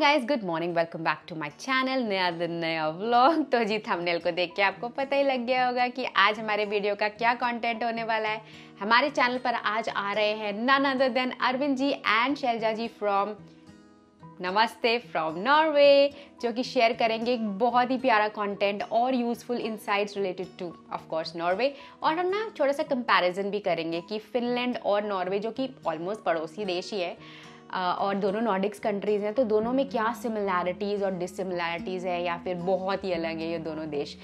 Guys good morning welcome back to my channel नया दिन नया व्लॉग तो जी थंबनेल को देख के आपको पता ही लग गया होगा कि आज हमारे वीडियो का क्या कंटेंट होने वाला है हमारे चैनल पर आज आ रहे हैं none other than Arvind ji and Selja ji from Namaste from Norway जो कि शेयर करेंगे एक बहुत ही प्यारा कंटेंट और useful insights related to of course Norway और हम ना छोटा सा कंपैरिजन भी करेंगे कि फिनलैंड और नॉर्वे जो कि ऑलमोस्ट पड़ोसी देश ही है और दोनों नॉर्डिक्स कंट्रीज़ हैं तो दोनों में क्या सिमिलैरिटीज़ और डिसिमिलैरिटीज़ है या फिर बहुत ही अलग है ये दोनों देश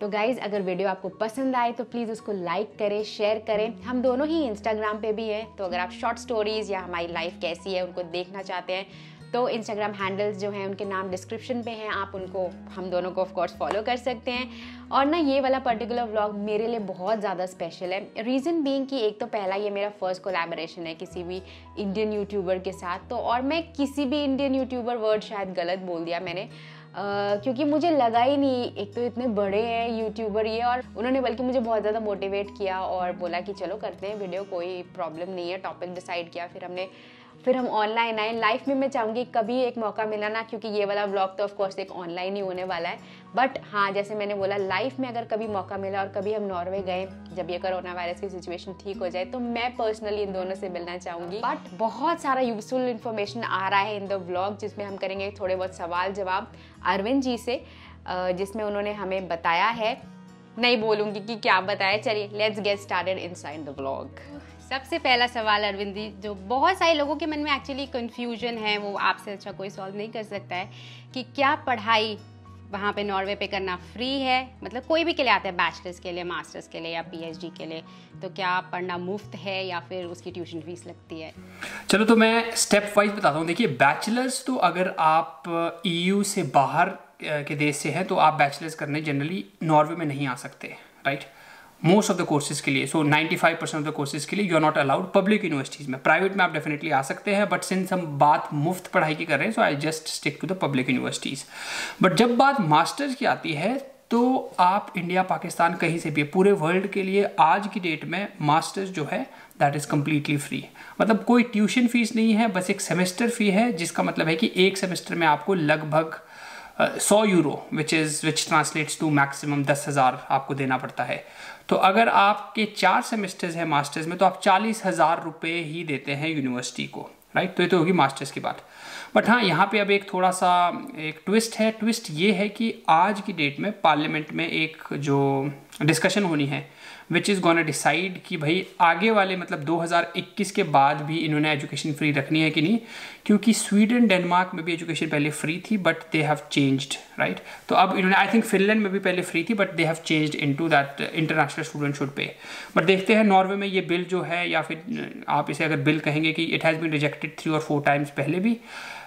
तो गाइज़ अगर वीडियो आपको पसंद आए तो प्लीज़ उसको लाइक करें शेयर करें हम दोनों ही इंस्टाग्राम पे भी हैं तो अगर आप शॉर्ट स्टोरीज़ या हमारी लाइफ कैसी है उनको देखना चाहते हैं तो इंस्टाग्राम हैंडल्स जो हैं उनके नाम डिस्क्रिप्शन पे हैं आप उनको हम दोनों को ऑफकोर्स फॉलो कर सकते हैं और ना ये वाला पर्टिकुलर व्लॉग मेरे लिए बहुत ज़्यादा स्पेशल है रीज़न बींग कि एक तो पहला ये मेरा फर्स्ट कोलैबोरेशन है किसी भी इंडियन यूट्यूबर के साथ तो और मैं किसी भी इंडियन यूट्यूबर वर्ड शायद गलत बोल दिया मैंने Uh, क्योंकि मुझे लगा ही नहीं एक तो इतने बड़े हैं यूट्यूबर ये और उन्होंने बल्कि मुझे बहुत ज़्यादा मोटिवेट किया और बोला कि चलो करते हैं वीडियो कोई प्रॉब्लम नहीं है टॉपिक डिसाइड किया फिर हमने फिर हम ऑनलाइन आए लाइफ में मैं चाहूँगी कभी एक मौका मिला ना क्योंकि ये वाला ब्लॉग तो ऑफकोर्स एक ऑनलाइन ही होने वाला है बट हाँ जैसे मैंने बोला लाइफ में अगर कभी मौका मिला और कभी हम नॉर्वे गए जब ये कोरोना वायरस की सिचुएशन ठीक हो जाए तो मैं पर्सनली इन दोनों से मिलना चाहूँगी बट बहुत सारा यूजफुल इन्फॉर्मेशन आ रहा है इन द ब्लॉग जिसमें हम करेंगे थोड़े बहुत सवाल जवाब अरविंद जी से जिसमें उन्होंने हमें बताया है नहीं बोलूँगी कि क्या बताया चलिए let's get started inside the blog सबसे पहला सवाल अरविंद जी जो बहुत सारे लोगों के मन में एक्चुअली कन्फ्यूजन है वो आपसे अच्छा कोई सॉल्व नहीं कर सकता है कि क्या पढ़ाई वहाँ पे नॉर्वे पे करना फ्री है मतलब कोई भी के लिए आता है बैचलर्स के लिए मास्टर्स के लिए या पीएचडी के लिए तो क्या पढ़ना मुफ्त है या फिर उसकी ट्यूशन फीस लगती है चलो तो मैं स्टेप वाइज बताता हूँ देखिए बैचलर्स तो अगर आप ईयू e से बाहर के देश से हैं तो आप बैचलर्स करने जनरली नॉर्वे में नहीं आ सकते right most of the courses के लिए so ninety five percent of the courses के लिए you are not allowed public universities में प्राइवेट में आप डेफिनेटली आ सकते हैं बट सिंस हम बात मुफ्त पढ़ाई की कर रहे हैं so I just stick to the public universities but जब बात मास्टर्स की आती है तो आप इंडिया पाकिस्तान कहीं से भी पूरे वर्ल्ड के लिए आज की डेट में मास्टर्स जो है दैट इज़ कम्प्लीटली फ्री मतलब कोई ट्यूशन फीस नहीं है बस एक सेमेस्टर फ़ी है जिसका मतलब है कि एक सेमेस्टर में आपको लगभग सौ euro which is which translates to maximum दस हज़ार आपको देना पड़ता है तो अगर आपके चार सेमेस्टर्स हैं मास्टर्स में तो आप चालीस हज़ार रुपये ही देते हैं यूनिवर्सिटी को राइट तो ये तो होगी मास्टर्स की बात बट हाँ यहाँ पे अब एक थोड़ा सा एक ट्विस्ट है ट्विस्ट ये है कि आज की डेट में पार्लियामेंट में एक जो डिस्कशन होनी है विच इज़ गोना डिसाइड कि भाई आगे वाले मतलब 2021 के बाद भी इन्होंने एजुकेशन फ्री रखनी है कि नहीं क्योंकि स्वीडन डेनमार्क में भी एजुकेशन पहले फ्री थी but they have changed right तो अब इन्होंने आई थिंक फिनलैंड में भी पहले फ्री थी but they have changed into that international student should pay but देखते हैं नॉर्वे में ये बिल जो है या फिर uh, आप इसे अगर बिल कहेंगे कि it has been rejected three और फोर टाइम्स पहले भी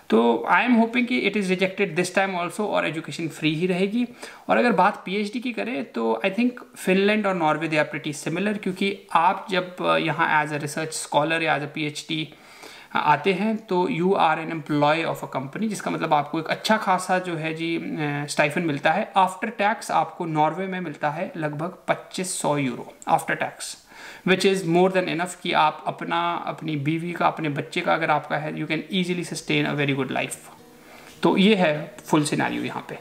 तो आई एम होपिंग कि it is rejected this time also और एजुकेशन फ्री ही रहेगी और अगर बात पी की करें तो आई थिंक फिनलैंड और Norway they are pretty similar क्योंकि आप जब यहाँ एज अ रिसर्च स्कॉलर या एज अ पी आते हैं तो you are an employee of a company जिसका मतलब आपको एक अच्छा खासा जो है जी स्टाइफन मिलता है आफ्टर टैक्स आपको नॉर्वे में मिलता है लगभग 2500 euro after tax which is more than enough कि आप अपना अपनी बीवी का अपने बच्चे का अगर आपका है you can easily sustain a very good life तो ये है फुल सिनारी यहाँ पे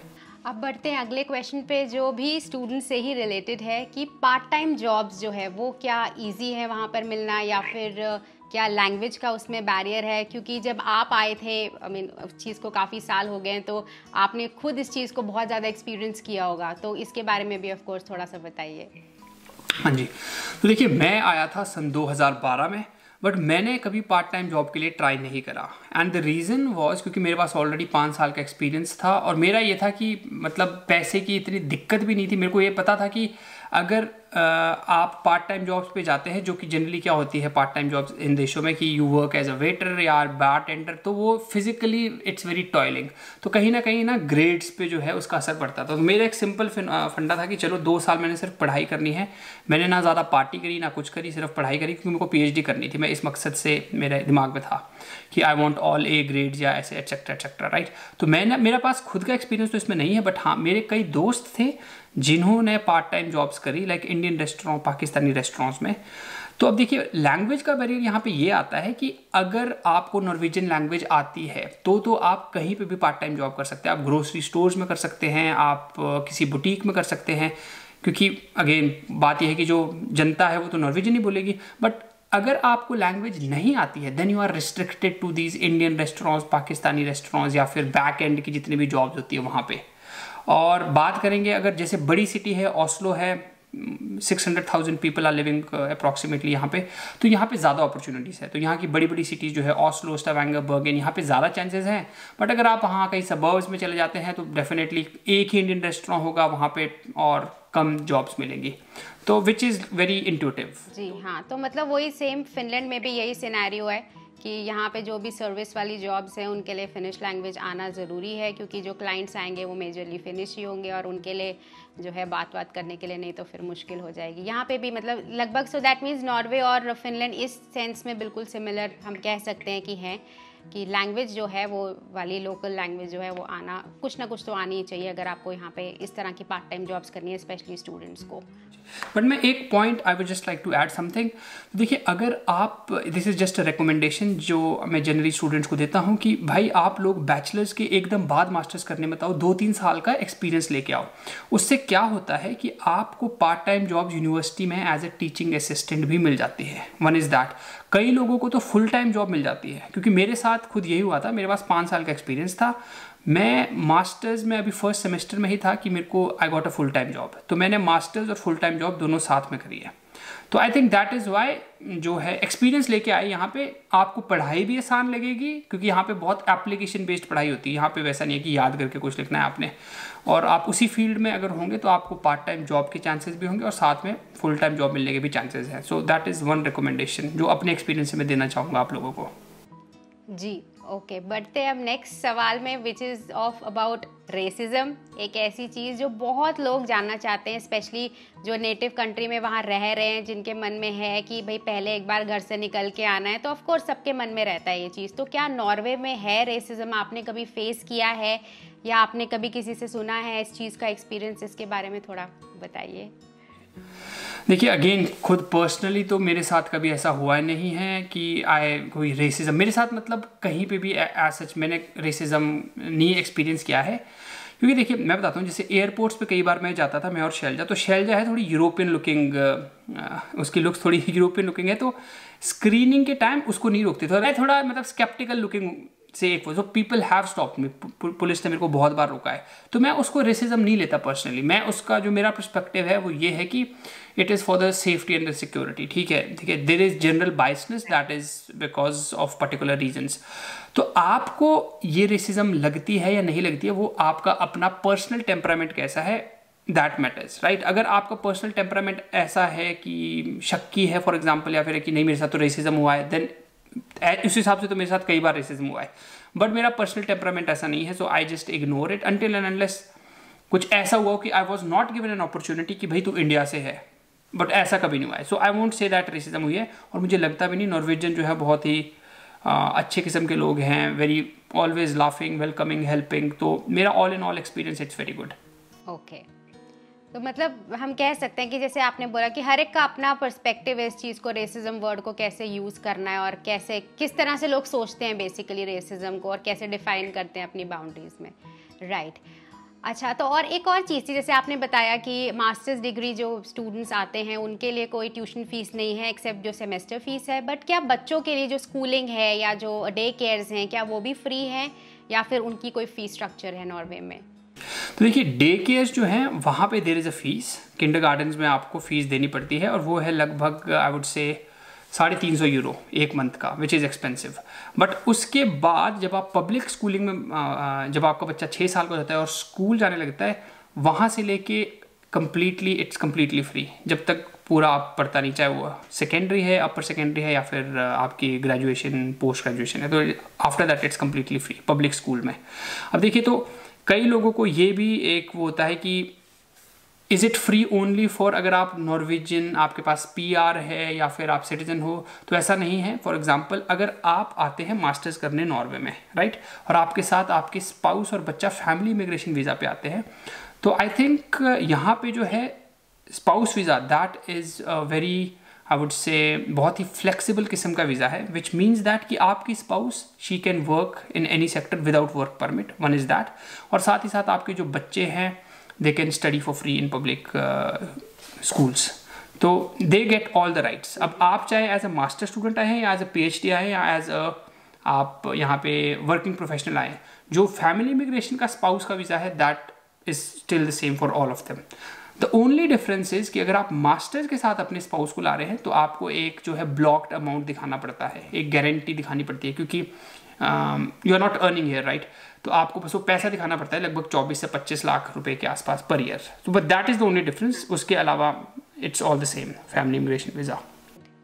अब बढ़ते हैं अगले क्वेश्चन पे जो भी स्टूडेंट से ही रिलेटेड है कि पार्ट टाइम जॉब्स जो है वो क्या इजी है वहाँ पर मिलना या फिर uh, क्या लैंग्वेज का उसमें बैरियर है क्योंकि जब आप आए थे आई मीन उस चीज़ को काफ़ी साल हो गए तो आपने खुद इस चीज़ को बहुत ज़्यादा एक्सपीरियंस किया होगा तो इसके बारे में भी ऑफकोर्स थोड़ा सा बताइए हाँ जी तो देखिए मैं आया था सन 2012 में बट मैंने कभी पार्ट टाइम जॉब के लिए ट्राई नहीं करा एंड द रीज़न वॉज क्योंकि मेरे पास ऑलरेडी पाँच साल का एक्सपीरियंस था और मेरा ये था कि मतलब पैसे की इतनी दिक्कत भी नहीं थी मेरे को ये पता था कि अगर आप पार्ट टाइम जॉब्स पे जाते हैं जो कि जनरली क्या होती है पार्ट टाइम जॉब्स इन देशों में कि you work as a waiter या बार टेंडर तो वो फिजिकली इट्स वेरी टॉयलिंग तो कहीं ना कहीं ना ग्रेड्स पे जो है उसका असर पड़ता था तो मेरा एक सिंपल फंडा था कि चलो दो साल मैंने सिर्फ पढ़ाई करनी है मैंने ना ज़्यादा पार्टी करी ना कुछ करी सिर्फ पढ़ाई करी क्योंकि मेरे को पी करनी थी मैं इस मकसद से मेरे दिमाग में था कि I want all A grade या ऐसे एक्सेट्रा एक्सेट्रा राइट तो मैंने मेरे पास खुद का एक्सपीरियंस तो इसमें नहीं है बट हाँ मेरे कई दोस्त थे जिन्होंने पार्ट टाइम जॉब्स करी like Indian restaurant Pakistani restaurants में तो अब देखिए लैंग्वेज का बैरियर यहाँ पे ये आता है कि अगर आपको नॉर्वेजियन लैंग्वेज आती है तो तो आप कहीं पे भी पार्ट टाइम जॉब कर सकते हैं आप ग्रोसरी स्टोर्स में कर सकते हैं आप किसी बुटीक में कर सकते हैं क्योंकि अगेन बात यह है कि जो जनता है वो तो नॉर्वेजियन ही बोलेगी बट अगर आपको लैंग्वेज नहीं आती है then you are restricted to these Indian restaurants Pakistani restaurants या फिर बैक एंड की जितनी भी जॉब्स होती है वहाँ पे और बात करेंगे अगर जैसे बड़ी सिटी है ऑस्लो है six hundred thousand people are living approximately यहाँ पे तो यहाँ पे ज़्यादा अपॉर्चुनिटीज़ है तो यहाँ की बड़ी बड़ी सिटीज़ जो है ऑस्लो स्टावैंगर बर्गेन यहाँ पे ज़्यादा चांसेस हैं बट अगर आप वहाँ कहीं सबर्ब्स में चले जाते हैं तो डेफिनेटली एक ही इंडियन रेस्टोरेंट होगा वहाँ पे और कम जॉब्स मिलेंगी तो विच इज़ वेरी इंटूटिव जी हाँ तो मतलब वही सेम फिनलैंड में भी यही सिनेरियो है कि यहाँ पे जो भी सर्विस वाली जॉब्स हैं उनके लिए फिनिश लैंग्वेज आना ज़रूरी है क्योंकि जो क्लाइंट्स आएंगे वो मेजरली फिनिश ही होंगे और उनके लिए जो है बात बात करने के लिए नहीं तो फिर मुश्किल हो जाएगी यहाँ पे भी मतलब लगभग सो दैट मीन्स नॉर्वे और फिनलैंड इस सेंस में बिल्कुल सिमिलर हम कह सकते हैं कि हैं कि लैंग्वेज जो है वो वाली लोकल लैंग्वेज जो है वो आना कुछ ना कुछ तो आनी चाहिए अगर आपको यहाँ पे इस तरह की पार्ट टाइम जॉब्स करनी है स्पेशली स्टूडेंट्स को बट मैं एक point I would just like to add something देखिए अगर आप this is just a recommendation जो मैं जनरली स्टूडेंट्स को देता हूँ कि भाई आप लोग बैचलर्स के एकदम बाद मास्टर्स करने में बताओ दो तीन साल का एक्सपीरियंस लेके आओ उससे क्या होता है कि आपको पार्ट टाइम जॉब यूनिवर्सिटी में एज ए टीचिंग असिस्टेंट भी मिल जाती है वन इज़ दैट कई लोगों को तो फुल टाइम जॉब मिल जाती है क्योंकि मेरे साथ खुद यही हुआ था मेरे पास पाँच साल का एक्सपीरियंस था मैं मास्टर्स में अभी फर्स्ट सेमेस्टर में ही था कि मेरे को I got a full time job तो मैंने मास्टर्स और फुल टाइम जॉब दोनों साथ में करी है तो I think that is why जो है एक्सपीरियंस लेके आए यहाँ पे आपको पढ़ाई भी आसान लगेगी क्योंकि यहाँ पे बहुत एप्लीकेशन बेस्ड पढ़ाई होती है यहाँ पे वैसा नहीं है कि याद करके कुछ लिखना है आपने और आप उसी फील्ड में अगर होंगे तो आपको पार्ट टाइम जॉब के चांसेस भी होंगे और साथ में फुल टाइम जॉब मिलने के भी चांसेज हैं so that is one recommendation जो अपने एक्सपीरियंस से देना चाहूँगा आप लोगों को जी ओके बढ़ते हैं अब नेक्स्ट सवाल में which is of about racism एक ऐसी चीज़ जो बहुत लोग जानना चाहते हैं स्पेशली जो नेटिव कंट्री में वहाँ रह रहे हैं जिनके मन में है कि भाई पहले एक बार घर से निकल के आना है तो ऑफकोर्स सबके मन में रहता है ये चीज़ तो क्या नॉर्वे में है रेसिज्म आपने कभी फेस किया है या आपने कभी किसी से सुना है इस चीज़ का एक्सपीरियंस इसके बारे में थोड़ा बताइए देखिए अगेन खुद पर्सनली तो मेरे साथ कभी ऐसा हुआ नहीं है कि आए कोई रेसिज्म मेरे साथ मतलब कहीं पे भी एज सच मैंने रेसिज्म नहीं एक्सपीरियंस किया है क्योंकि देखिए मैं बताता हूँ जैसे एयरपोर्ट्स पे कई बार मैं जाता था मैं और शैलजा तो शैलजा है थोड़ी यूरोपियन लुकिंग उसकी लुक्स थोड़ी यूरोपियन लुकिंग है तो स्क्रीनिंग के टाइम उसको नहीं रोकते थे मैं थोड़ा मतलब स्केप्टिकल लुकिंग सेफ हो so people have stop me police ने मेरे को बहुत बार रोका है तो मैं उसको रेसिज्म नहीं लेता पर्सनली मैं उसका जो मेरा परस्पेक्टिव है वो ये है कि it is for the safety and the security ठीक है ठीक है there is general biasness that is because of particular reasons तो आपको ये रेसिज्म लगती है या नहीं लगती है वो आपका अपना पर्सनल टेम्परामेंट कैसा है दैट मैटर्स राइट अगर आपका पर्सनल टेम्परामेंट ऐसा है कि शक्की है फॉर एग्जाम्पल या फिर कि नहीं मेरे साथ तो रेसिज्म हुआ है देन उस हिसाब से तो मेरे साथ कई बार रेसिज्म हुआ है बट मेरा पर्सनल टेम्परामेंट ऐसा नहीं है so I just ignore it until and unless कुछ ऐसा हुआ कि I was not given an opportunity कि भाई तू इंडिया से है बट ऐसा कभी नहीं हुआ है so I won't say that racism हुई है और मुझे लगता भी नहीं नॉर्वेजन जो है बहुत ही uh, अच्छे किस्म के लोग हैं very always laughing welcoming helping तो मेरा all in all experience it's very good okay तो मतलब हम कह सकते हैं कि जैसे आपने बोला कि हर एक का अपना पर्सपेक्टिव है इस चीज़ को रेसिज्म वर्ड को कैसे यूज़ करना है और कैसे किस तरह से लोग सोचते हैं बेसिकली रेसिज्म को और कैसे डिफाइन करते हैं अपनी बाउंड्रीज़ में राइट right. अच्छा तो और एक और चीज़ थी जैसे आपने बताया कि मास्टर्स डिग्री जो स्टूडेंट्स आते हैं उनके लिए कोई ट्यूशन फ़ीस नहीं है एक्सेप्ट जो सेमेस्टर फ़ीस है बट क्या बच्चों के लिए जो स्कूलिंग है या जो डे केयर्स हैं क्या वो भी फ्री हैं या फिर उनकी कोई फ़ीस स्ट्रक्चर है नॉर्वे में तो देखिए डे केयर्स जो हैं वहाँ पे there is a fees kindergartens में आपको फ़ीस देनी पड़ती है और वो है लगभग आई वुड से साढ़े तीन सौ यूरो एक मंथ का विच इज़ एक्सपेंसिव बट उसके बाद जब आप पब्लिक स्कूलिंग में जब आपका बच्चा छः साल का होता है और स्कूल जाने लगता है वहाँ से लेके कम्प्लीटली इट्स कम्प्लीटली फ्री जब तक पूरा आप पढ़ता नहीं चाहे वो सेकेंडरी है अपर सेकेंडरी है या फिर आपकी ग्रेजुएशन पोस्ट ग्रेजुएशन है तो after that it's completely free public school में अब देखिए तो कई लोगों को ये भी एक वो होता है कि is it free only for अगर आप नॉर्वेजियन आपके पास पी आर है या फिर आप सिटीजन हो तो ऐसा नहीं है फॉर एग्जाम्पल अगर आप आते हैं मास्टर्स करने नॉर्वे में राइट right? और आपके साथ आपके स्पाउस और बच्चा फैमिली इमिग्रेशन वीज़ा पे आते हैं तो आई थिंक यहाँ पे जो है spouse visa that is very I would say बहुत ही फ्लेक्सिबल किस्म का वीज़ा है विच मीन्स दैट कि आपकी spouse she can work in any sector without work permit one is that और साथ ही साथ आपके जो बच्चे हैं they can study for free in public schools तो they get all the rights अब आप चाहे एज अ मास्टर स्टूडेंट आए हैं या as a P H D आए या एज अ आप यहाँ पे वर्किंग प्रोफेशनल आए जो फैमिली इमिग्रेशन का स्पाउस का वीज़ा है that is still the same for all of them the only difference is कि अगर आप मास्टर्स के साथ अपने स्पाउस को ला रहे हैं तो आपको एक जो है ब्लॉक्ड अमाउंट दिखाना पड़ता है एक गारंटी दिखानी पड़ती है क्योंकि you are not earning here right तो आपको बस वो पैसा दिखाना पड़ता है लगभग 24 से 25 लाख रुपए के आसपास पर ईयर तो but that is the only difference उसके अलावा it's all the same family immigration visa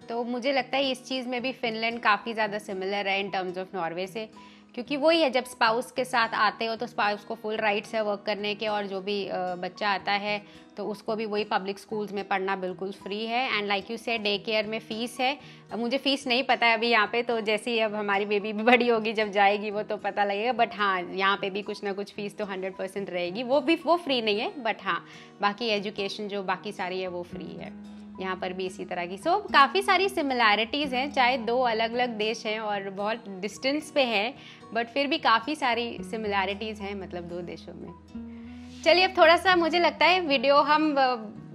तो मुझे लगता है इस चीज़ में भी फिनलैंड काफ़ी ज़्यादा सिमिलर है इन टर्म्स ऑफ नॉर्वे से क्योंकि वही है जब स्पाउस के साथ आते हो तो स्पाउस को फुल राइट्स है वर्क करने के और जो भी बच्चा आता है तो उसको भी वही पब्लिक स्कूल्स में पढ़ना बिल्कुल फ्री है and like you say day care में फ़ीस है मुझे फ़ीस नहीं पता है अभी यहाँ पे तो जैसे ही अब हमारी बेबी भी बड़ी होगी जब जाएगी वो तो पता लगेगा बट हाँ यहाँ पे भी कुछ ना कुछ फ़ीस तो हंड्रेड परसेंट रहेगी वो भी वो फ्री नहीं है बट हाँ बाकी एजुकेशन जो बाकी सारी है वो फ्री है यहाँ पर भी इसी तरह की सो so, काफ़ी सारी सिमिलैरिटीज़ हैं चाहे दो अलग अलग देश हैं और बहुत डिस्टेंस पे हैं बट फिर भी काफ़ी सारी सिमिलैरिटीज़ हैं मतलब दो देशों में चलिए अब थोड़ा सा मुझे लगता है वीडियो हम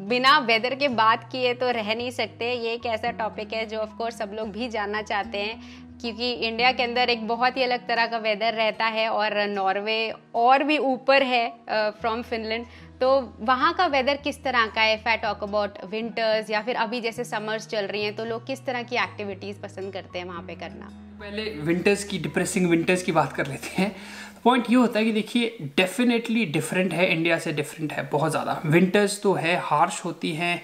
बिना वेदर के बात किए तो रह नहीं सकते ये एक ऐसा टॉपिक है जो ऑफकोर्स सब लोग भी जानना चाहते हैं क्योंकि इंडिया के अंदर एक बहुत ही अलग तरह का वेदर रहता है और नॉर्वे और भी ऊपर है फ्रॉम फिनलैंड तो वहाँ का वेदर किस तरह का है फैट ऑक टॉक अबाउट विंटर्स या फिर अभी जैसे समर्स चल रही हैं तो लोग किस तरह की एक्टिविटीज़ पसंद करते हैं वहाँ पे करना पहले विंटर्स की डिप्रेसिंग विंटर्स की बात कर लेते हैं पॉइंट ये होता है कि देखिए डेफिनेटली डिफरेंट है इंडिया से डिफरेंट है बहुत ज़्यादा विंटर्स तो है हार्श होती हैं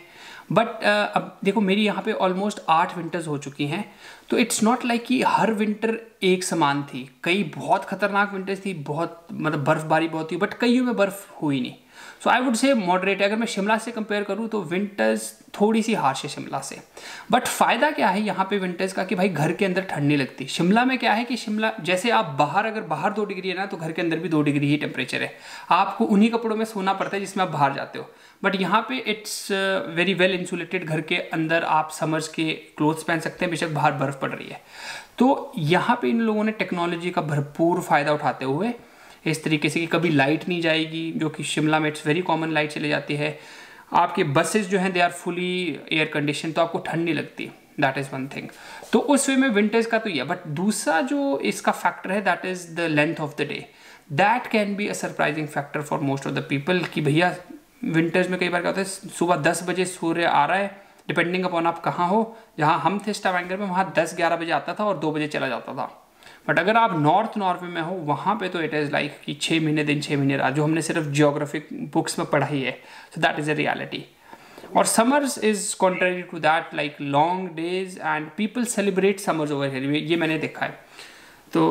बट uh, अब देखो मेरी यहाँ पे ऑलमोस्ट आठ विंटर्स हो चुकी हैं तो इट्स नॉट लाइक कि हर विंटर एक समान थी कई बहुत ख़तरनाक विंटर्स थी बहुत मतलब बर्फ़बारी बहुत हुई बट कईयों में बर्फ़ हुई नहीं सो आई वुड से मॉडरेट अगर मैं शिमला से कंपेयर करूँ तो विंटर्स थोड़ी सी हार्श है शिमला से बट फ़ायदा क्या है यहाँ पे विंटर्स का कि भाई घर के अंदर ठंड नहीं लगती शिमला में क्या है कि शिमला जैसे आप बाहर अगर बाहर दो डिग्री है ना तो घर के अंदर भी दो डिग्री ही टेम्परेचर है आपको उन्हीं कपड़ों में सोना पड़ता है जिसमें आप बाहर जाते हो बट यहाँ पे इट्स वेरी वेल इंसुलेटेड घर के अंदर आप समर्स के क्लोथ्स पहन सकते हैं बेशक बाहर बर्फ़ पड़ रही है तो यहाँ पे इन लोगों ने टेक्नोलॉजी का भरपूर फ़ायदा उठाते हुए इस तरीके से कि कभी लाइट नहीं जाएगी जो कि शिमला में इट्स वेरी कॉमन लाइट चली जाती है आपके बसेस जो हैं they are fully air condition तो आपको ठंड नहीं लगती दैट इज़ वन थिंग तो उस वे में विंटर्स का तो यह बट दूसरा जो इसका फैक्टर है that is the length of the day that can be a surprising factor for most of the people कि भैया विंटर्स में कई बार क्या होता है सुबह दस बजे सूर्य आ रहा है डिपेंडिंग अपॉन आप कहाँ हो जहाँ हम थे स्टावेंगर में वहाँ दस ग्यारह बजे आता था और दो बजे चला जाता था बट अगर आप नॉर्थ नॉर्वे में हो वहाँ पे तो इट इज़ लाइक कि छः महीने दिन छः महीने रात जो हमने सिर्फ जियोग्राफिक बुक्स में पढ़ाई है so that is a reality और summers is contrary to that like long days and people celebrate summers over ये मैंने देखा है तो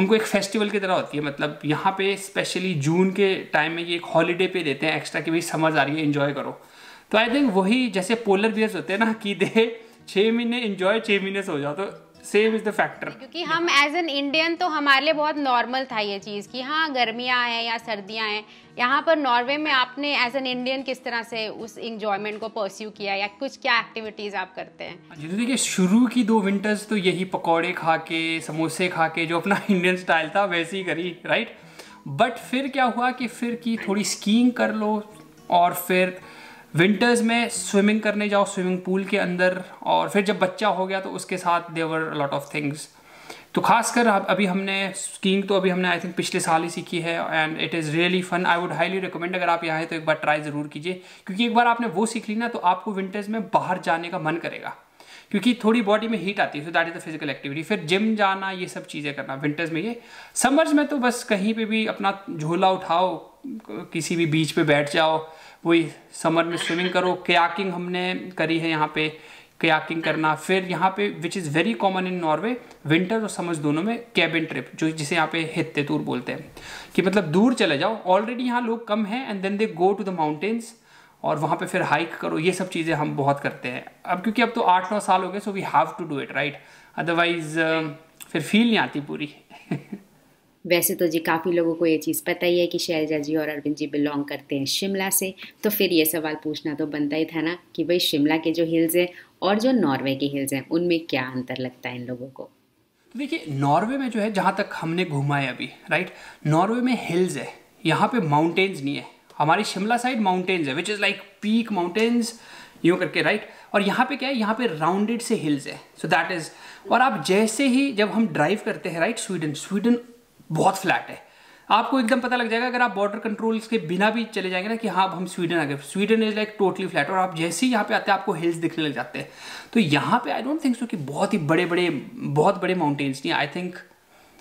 उनको एक फेस्टिवल की तरह होती है मतलब यहाँ पे स्पेशली जून के टाइम में ये एक हॉलीडे पे देते हैं एक्स्ट्रा कि भाई समर्स आ रही है इन्जॉय करो तो आई थिंक वही जैसे पोलर बियर्स होते हैं ना कि दे छः महीने इन्जॉय छः महीने से हो जाओ तो सेम इज द फैक्टर क्योंकि हम एज एन इंडियन तो हमारे लिए बहुत नॉर्मल था ये चीज़ कि हाँ गर्मियां हैं या सर्दियां हैं यहाँ पर नॉर्वे में आपने एज एन इंडियन किस तरह से उस इंजॉयमेंट को परस्यू किया या कुछ क्या एक्टिविटीज़ आप करते हैं हाँ जैसे तो देखिए शुरू की दो विंटर्स तो यही पकौड़े खा के समोसे खा के जो अपना इंडियन स्टाइल था वैसे ही करी राइट बट फिर क्या हुआ कि फिर की थोड़ी स्कीइंग कर लो और फिर विंटर्स में स्विमिंग करने जाओ स्विमिंग पूल के अंदर और फिर जब बच्चा हो गया तो उसके साथ देवर लॉट ऑफ थिंग्स तो खासकर अभी हमने स्कीइंग तो अभी हमने आई थिंक पिछले साल ही सीखी है and it is really fun I would highly recommend अगर आप यहाँ हैं तो एक बार ट्राई ज़रूर कीजिए क्योंकि एक बार आपने वो सीख ली ना तो आपको विंटर्स में बाहर जाने का मन करेगा क्योंकि थोड़ी बॉडी में हीट आती है so that is the physical activity फिर जिम जाना ये सब चीज़ें करना विंटर्स में ये समर्स में तो बस कहीं पे भी अपना झोला उठाओ किसी भी बीच पे बैठ जाओ वही समर में स्विमिंग करो कयाकिंग हमने करी है यहाँ पे कयाकिंग करना फिर यहाँ पे which is very common in Norway winter और समर्स दोनों में कैबिन ट्रिप जो जिसे यहाँ पे हित्ते टूर बोलते हैं कि मतलब दूर चले जाओ ऑलरेडी यहाँ लोग कम हैं and then they go to the mountains और वहाँ पे फिर हाइक करो ये सब चीज़ें हम बहुत करते हैं अब क्योंकि अब तो आठ नौ साल हो गए so we have to do it right otherwise फिर फील नहीं आती पूरी वैसे तो जी काफ़ी लोगों को ये चीज़ पता ही है कि शैलजा जी और अरविंद जी बिलोंग करते हैं शिमला से तो फिर ये सवाल पूछना तो बनता ही था ना कि भाई शिमला के जो हिल्स हैं और जो नॉर्वे के हिल्स हैं उनमें क्या अंतर लगता है इन लोगों को तो देखिए नॉर्वे में जो है जहाँ तक हमने घूमा है अभी राइट नॉर्वे में हिल्स है यहाँ पे माउंटेन्स नहीं है हमारी शिमला साइड माउंटेन्स है which is like peak mountains यूँ करके राइट और यहाँ पे क्या है यहाँ पे राउंडेड से हिल्स है सो दैट इज़ और आप जैसे ही जब हम ड्राइव करते हैं राइट स्वीडन स्वीडन बहुत फ्लैट है आपको एकदम पता लग जाएगा अगर आप बॉर्डर कंट्रोल्स के बिना भी चले जाएंगे ना कि हाँ अब हम स्वीडन आ गए Sweden is like totally flat और आप जैसे ही यहाँ पे आते हैं आपको हिल्स दिखने लग जाते हैं तो यहाँ पे आई डोंट थिंक सो कि बहुत ही बड़े बड़े बहुत बड़े माउंटेन्स नहीं आई थिंक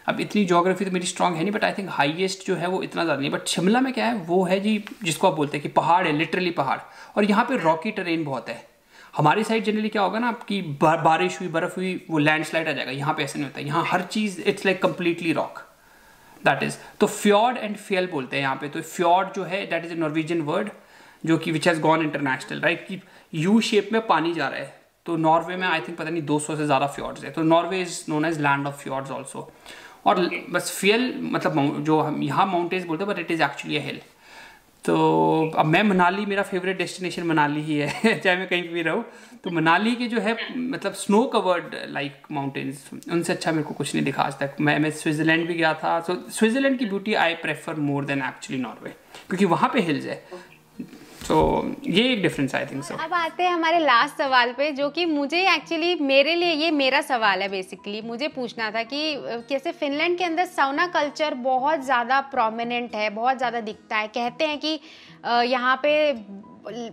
अब इतनी जोग्राफी तो मेरी स्ट्रॉग है नहीं बट आई थिंक हाइएस्ट जो है वो इतना ज़्यादा नहीं बट शिमला में क्या है वो है जी जिसको आप बोलते हैं कि पहाड़ है लिटरली पहाड़ और यहाँ पर रॉकी ट्रेन बहुत है हमारी साइड जनरली क्या होगा ना आपकी बारिश हुई बर्फ़ हुई वो लैंडस्लाइड आ जाएगा यहाँ पे ऐसा नहीं होता यहाँ हर चीज़ it's like completely rock that is तो फ्योर्ड एंड फ्यल बोलते हैं यहाँ पे तो फ्योर्ड जो है that is a Norwegian word जो कि which has gone international right कि यू शेप में पानी जा रहा है तो नॉर्वे में आई थिंक पता नहीं 200 से ज़्यादा फ्योर्ड्स है तो Norway is known as land of fjords also और बस फ्यूल मतलब जो हम यहाँ माउंटेन्स बोलते हैं but it is actually a hill तो अब मैं मनाली मेरा फेवरेट डेस्टिनेशन मनाली ही है चाहे मैं कहीं भी रहूँ तो मनाली के जो है मतलब स्नो कवर्ड लाइक माउंटेन्स उनसे अच्छा मेरे को कुछ नहीं दिखा आज तक मैं मैं स्विट्ज़रलैंड भी गया था सो स्विट्ज़रलैंड की beauty I prefer more than actually Norway क्योंकि वहाँ पे हिल्स है सो so, ये एक डिफरेंस आई थिंक सो अब आते हैं हमारे लास्ट सवाल पे जो कि मुझे एक्चुअली मेरे लिए ये मेरा सवाल है बेसिकली मुझे पूछना था कि कैसे फिनलैंड के अंदर सौना कल्चर बहुत ज़्यादा प्रोमिनेंट है बहुत ज़्यादा दिखता है कहते हैं कि यहाँ पे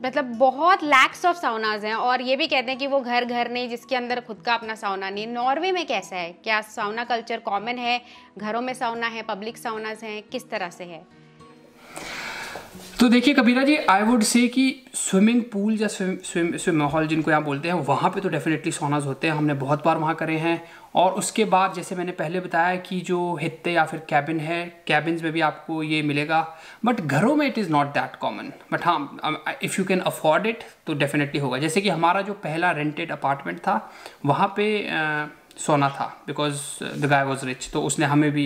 मतलब बहुत लैक्स ऑफ साउनाज हैं और ये भी कहते हैं कि वो घर घर नहीं जिसके अंदर खुद का अपना साउना नहीं नॉर्वे में कैसा है क्या साउना कल्चर कॉमन है घरों में साउना है पब्लिक साउनाज हैं किस तरह से है तो देखिए कबीरा जी आई वुड से कि स्विमिंग पूल या स्विम स्विम स्विम हॉल जिनको यहाँ बोलते हैं वहाँ पे तो डेफिनेटली सोनाज होते हैं हमने बहुत बार वहाँ करे हैं और उसके बाद जैसे मैंने पहले बताया कि जो हित्ते या फिर कैबिन है कैबिन में भी आपको ये मिलेगा बट घरों में it is not that common but हाँ if you can afford it तो डेफिनेटली होगा जैसे कि हमारा जो पहला रेंटेड अपार्टमेंट था वहाँ पे uh, सोना था because the guy was rich तो उसने हमें भी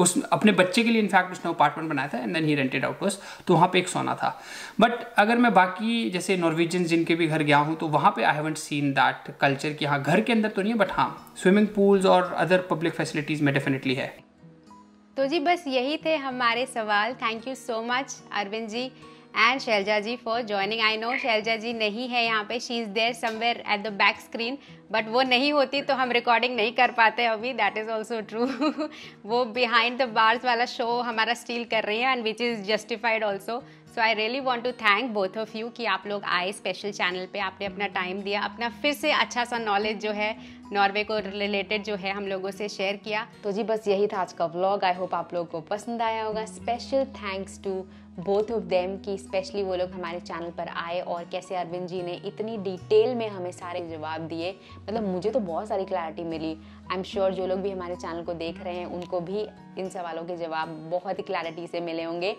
उस अपने बच्चे के लिए इनफैक्ट उसने अपार्टमेंट बनाया था and then he rented out बस तो वहाँ पे एक सोना था बट अगर मैं बाकी जैसे नॉर्वेजियन जिनके भी घर गया हूँ तो वहाँ पे I haven't seen that culture कि हाँ घर के अंदर तो नहीं है बट हाँ स्विमिंग पूल्स और अदर पब्लिक फैसिलिटीज़ में डेफिनेटली है तो जी बस यही थे हमारे सवाल thank you so much Arvind ji and Selja ji for joining I know Shailaja ji नहीं है यहाँ पे she is there somewhere at the back screen but वो नहीं होती तो हम रिकॉर्डिंग नहीं कर पाते अभी दैट इज़ ऑल्सो ट्रू वो बिहाइंड द बार्स वाला शो हमारा स्टील कर रही है and which is justified also so I really want to thank both of you कि आप लोग आए स्पेशल चैनल पे आपने अपना टाइम दिया अपना फिर से अच्छा सा नॉलेज जो है नॉर्वे को रिलेटेड जो है हम लोगों से शेयर किया तो जी बस यही था आज का व्लॉग आई होप आप लोगों को पसंद आया होगा special thanks to both of them कि स्पेशली वो लोग हमारे चैनल पर आए और कैसे अरविंद जी ने इतनी डिटेल में हमें सारे जवाब दिए मतलब मुझे तो बहुत सारी क्लैरिटी मिली आई एम श्योर जो लोग भी हमारे चैनल को देख रहे हैं उनको भी इन सवालों के जवाब बहुत ही क्लैरिटी से मिले होंगे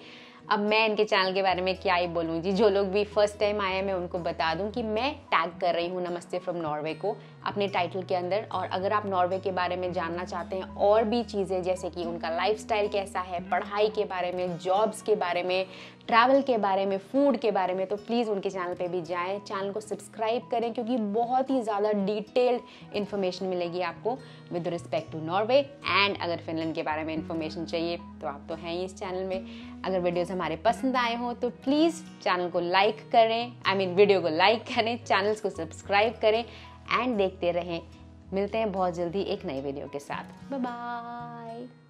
अब मैं इनके चैनल के बारे में क्या ही बोलूँ जी जो लोग भी फर्स्ट टाइम आए हैं मैं उनको बता दूँ कि मैं टैग कर रही हूँ नमस्ते फ्रॉम नॉर्वे को अपने टाइटल के अंदर और अगर आप नॉर्वे के बारे में जानना चाहते हैं और भी चीज़ें जैसे कि उनका लाइफ कैसा है पढ़ाई के बारे में जॉब्स के बारे में ट्रैवल के बारे में फूड के बारे में तो प्लीज़ उनके चैनल पे भी जाएं चैनल को सब्सक्राइब करें क्योंकि बहुत ही ज़्यादा डिटेल्ड इन्फॉर्मेशन मिलेगी आपको with respect to Norway and अगर फिनलैंड के बारे में इन्फॉर्मेशन चाहिए तो आप तो हैं ही इस चैनल में अगर वीडियोज़ हमारे पसंद आए हों तो प्लीज़ चैनल को लाइक करें I I mean mean, video को लाइक करें चैनल्स को सब्सक्राइब करें एंड देखते रहें मिलते हैं बहुत जल्दी एक नई वीडियो के साथ बाय